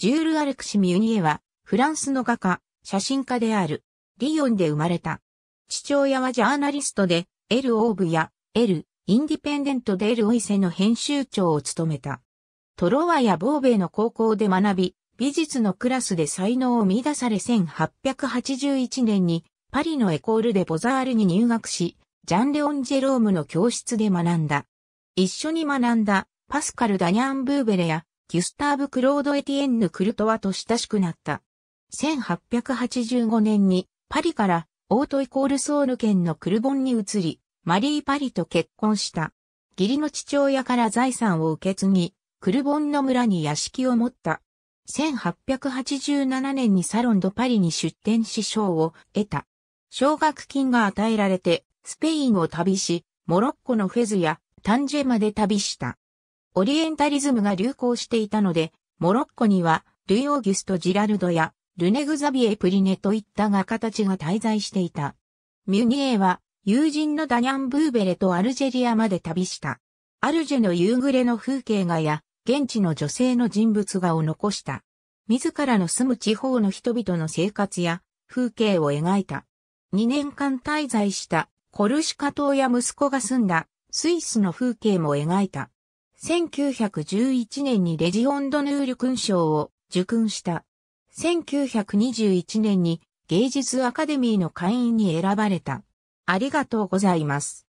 ジュール・アレクシ・ミュニエは、フランスの画家、写真家である、リヨンで生まれた。父親はジャーナリストで、エル・オーブや、エル・インディペンデント・デル・オイセの編集長を務めた。トロワやボーベイの高校で学び、美術のクラスで才能を見出され1881年に、パリのエコールでボザールに入学し、ジャン・レオン・ジェロームの教室で学んだ。一緒に学んだ、パスカル・ダニャン・ブーベレや、ギュスターブ・クロード・エティエンヌ・クルトワと親しくなった。1885年にパリからオートイコールソール県のクルボンに移り、マリー・パリと結婚した。義理の父親から財産を受け継ぎ、クルボンの村に屋敷を持った。1887年にサロンド・パリに出展し賞を得た。奨学金が与えられて、スペインを旅し、モロッコのフェズやタンジェまで旅した。オリエンタリズムが流行していたので、モロッコには、ルイ・オーギュスト・ジラルドや、ルネ・グザビエ・プリネといった画家たちが滞在していた。ミュニエは、友人のダニャン・ブーベレとアルジェリアまで旅した。アルジェの夕暮れの風景画や、現地の女性の人物画を残した。自らの住む地方の人々の生活や、風景を描いた。2年間滞在した、コルシカ島や息子が住んだ、スイスの風景も描いた。1911年にレジオンドヌール勲章を受勲した。1921年に芸術アカデミーの会員に選ばれた。ありがとうございます。